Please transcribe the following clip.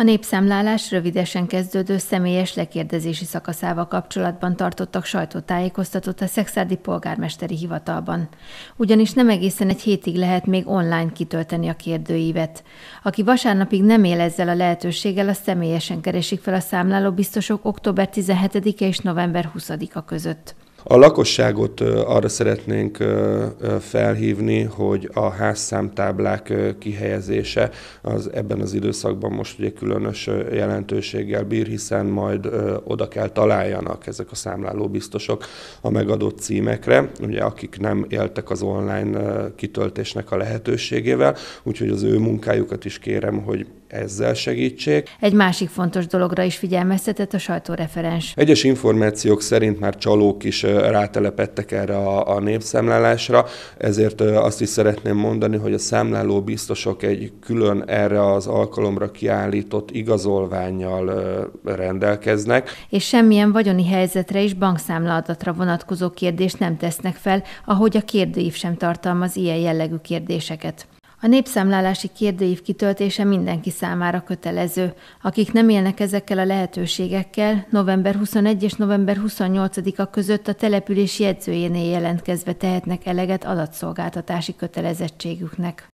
A népszámlálás rövidesen kezdődő személyes lekérdezési szakaszával kapcsolatban tartottak sajtótájékoztatót a Szexádi polgármesteri hivatalban. Ugyanis nem egészen egy hétig lehet még online kitölteni a kérdőívet. Aki vasárnapig nem él ezzel a lehetőséggel, a személyesen keresik fel a számláló biztosok október 17-e és november 20-a között. A lakosságot arra szeretnénk felhívni, hogy a házszámtáblák kihelyezése az ebben az időszakban most ugye különös jelentőséggel bír, hiszen majd oda kell találjanak ezek a számláló biztosok a megadott címekre, ugye akik nem éltek az online kitöltésnek a lehetőségével, úgyhogy az ő munkájukat is kérem, hogy ezzel segítsék. Egy másik fontos dologra is figyelmeztetett a sajtóreferens. Egyes információk szerint már csalók is rátelepettek erre a, a népszámlálásra, ezért azt is szeretném mondani, hogy a számláló biztosok egy külön erre az alkalomra kiállított igazolványjal rendelkeznek. És semmilyen vagyoni helyzetre is bankszámlaadatra vonatkozó kérdést nem tesznek fel, ahogy a kérdőív sem tartalmaz ilyen jellegű kérdéseket. A népszámlálási kérdőív kitöltése mindenki számára kötelező. Akik nem élnek ezekkel a lehetőségekkel, november 21 és november 28-a között a település jegyzőjénél jelentkezve tehetnek eleget adatszolgáltatási kötelezettségüknek.